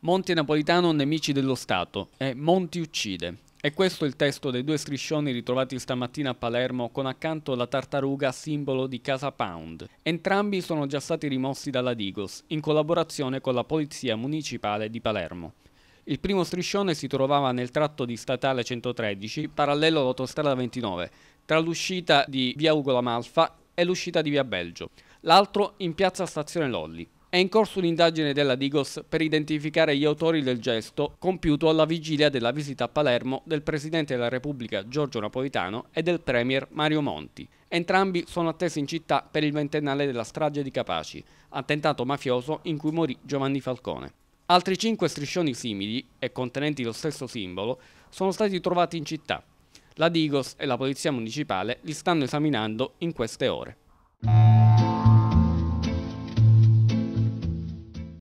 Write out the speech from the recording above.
Monti Napolitano nemici dello Stato e Monti uccide. E questo è il testo dei due striscioni ritrovati stamattina a Palermo con accanto la tartaruga simbolo di Casa Pound. Entrambi sono già stati rimossi dalla Digos in collaborazione con la Polizia Municipale di Palermo. Il primo striscione si trovava nel tratto di statale 113 parallelo all'autostrada 29 tra l'uscita di via Ugo La e l'uscita di via Belgio, l'altro in piazza Stazione Lolli. È in corso un'indagine della Digos per identificare gli autori del gesto compiuto alla vigilia della visita a Palermo del Presidente della Repubblica Giorgio Napolitano e del Premier Mario Monti. Entrambi sono attesi in città per il ventennale della strage di Capaci, attentato mafioso in cui morì Giovanni Falcone. Altri cinque striscioni simili e contenenti lo stesso simbolo sono stati trovati in città. La Digos e la Polizia Municipale li stanno esaminando in queste ore.